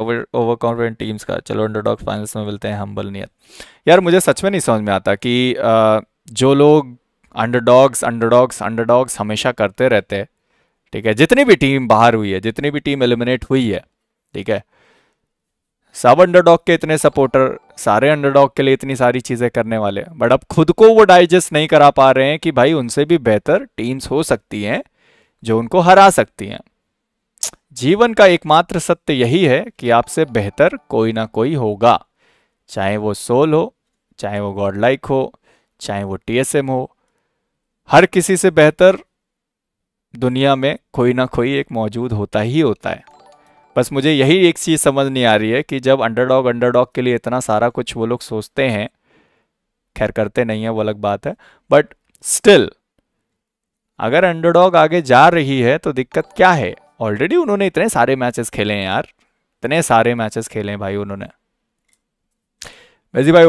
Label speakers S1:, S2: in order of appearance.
S1: over confident teams का चलो underdog finals में मिलते हैं हम्बल नियत यार मुझे सच में नहीं समझ में आता कि जो लोग अंडरडॉग्स अंडरडॉग्स अंडरडॉग्स हमेशा करते रहते हैं ठीक है जितनी भी टीम बाहर हुई है जितनी भी टीम एलिमिनेट हुई है ठीक है सब अंडरडॉग के इतने सपोर्टर सारे अंडरडॉग के लिए इतनी सारी चीज़ें करने वाले बट अब खुद को वो डाइजेस्ट नहीं करा पा रहे हैं कि भाई उनसे भी बेहतर टीम्स हो सकती हैं जो उनको हरा सकती हैं जीवन का एकमात्र सत्य यही है कि आपसे बेहतर कोई ना कोई होगा चाहे वो सोल हो चाहे वो गॉड लाइक हो चाहे वो टीएसएम हो हर किसी से बेहतर दुनिया में कोई ना कोई एक मौजूद होता ही होता है बस मुझे यही एक चीज़ समझ नहीं आ रही है कि जब अंडरडॉग अंडरडॉग के लिए इतना सारा कुछ वो लोग सोचते हैं खैर करते नहीं है वो अलग बात है बट स्टिल अगर अंडरडॉग आगे जा रही है तो दिक्कत क्या है ऑलरेडी उन्होंने इतने सारे मैचेस खेले हैं यार इतने सारे मैचेस खेले हैं भाई उन्होंने
S2: वैसे भाई